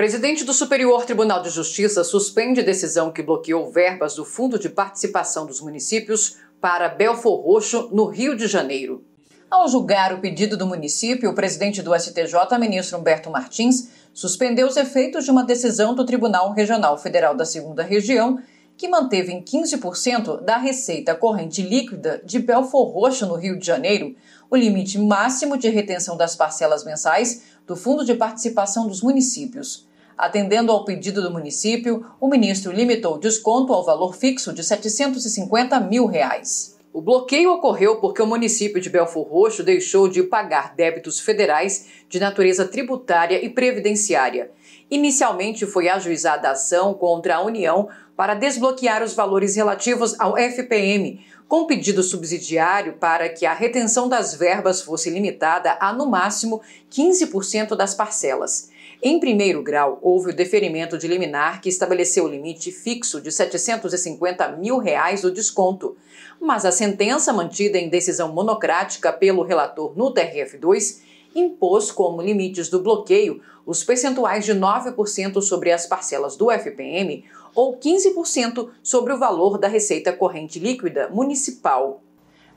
Presidente do Superior Tribunal de Justiça suspende decisão que bloqueou verbas do Fundo de Participação dos Municípios para Belfor Roxo, no Rio de Janeiro. Ao julgar o pedido do município, o presidente do STJ, ministro Humberto Martins, suspendeu os efeitos de uma decisão do Tribunal Regional Federal da Segunda Região que manteve em 15% da receita corrente líquida de Belfor Roxo, no Rio de Janeiro, o limite máximo de retenção das parcelas mensais do Fundo de Participação dos Municípios. Atendendo ao pedido do município, o ministro limitou o desconto ao valor fixo de R$ 750 mil. Reais. O bloqueio ocorreu porque o município de Belfor Roxo deixou de pagar débitos federais de natureza tributária e previdenciária. Inicialmente foi ajuizada a ação contra a União para desbloquear os valores relativos ao FPM, com pedido subsidiário para que a retenção das verbas fosse limitada a no máximo 15% das parcelas. Em primeiro grau, houve o deferimento de liminar que estabeleceu o limite fixo de R$ 750 mil reais do desconto. Mas a sentença mantida em decisão monocrática pelo relator no TRF2 impôs como limites do bloqueio os percentuais de 9% sobre as parcelas do FPM ou 15% sobre o valor da receita corrente líquida municipal.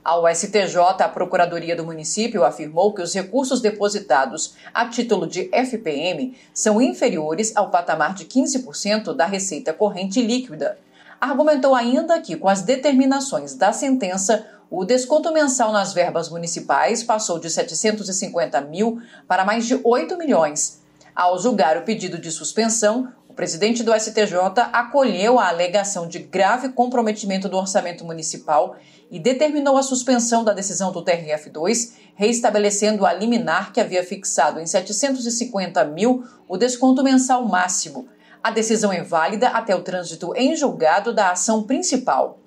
Ao STJ, a Procuradoria do Município afirmou que os recursos depositados a título de FPM são inferiores ao patamar de 15% da receita corrente líquida. Argumentou ainda que, com as determinações da sentença, o desconto mensal nas verbas municipais passou de 750 mil para mais de 8 milhões. Ao julgar o pedido de suspensão, o presidente do STJ acolheu a alegação de grave comprometimento do orçamento municipal e determinou a suspensão da decisão do TRF2, reestabelecendo a liminar que havia fixado em 750 mil o desconto mensal máximo. A decisão é válida até o trânsito em julgado da ação principal.